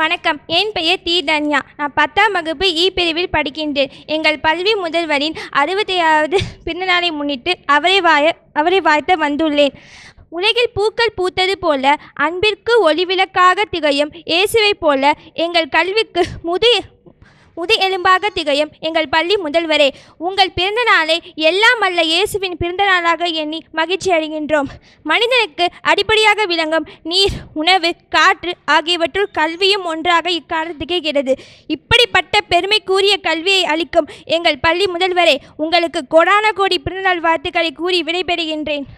வணக்கம் என் பெயர் தீ தன்யா நான் பத்தாம் வகுப்பு இ பிரிவில் படிக்கின்றேன் எங்கள் பல்வி முதல்வரின் அறுபத்தையாவது பிறந்தநாளை முன்னிட்டு அவரை வாய அவரை வாழ்த்த வந்துள்ளேன் உலகில் பூக்கள் பூத்தது போல அன்பிற்கு ஒளிவிளக்காக திகையும் இயேசுவை போல எங்கள் கல்விக்கு முது உதி எலும்பாக திகையும் எங்கள் பள்ளி முதல்வரே உங்கள் பிறந்த நாளை எல்லாம் அல்ல இயேசுவின் பிறந்த நாளாக எண்ணி மகிழ்ச்சி அடைகின்றோம் மனிதனுக்கு அடிப்படையாக விளங்கும் நீர் உணவு காற்று ஆகியவற்றுள் கல்வியும் ஒன்றாக இக்காலம் திகைகிறது இப்படிப்பட்ட பெருமைக்குரிய கல்வியை அளிக்கும் எங்கள் பள்ளி முதல்வரே உங்களுக்கு கொடான கோடி பிறந்தநாள் வாழ்த்துக்களை கூறி விடைபெறுகின்றேன்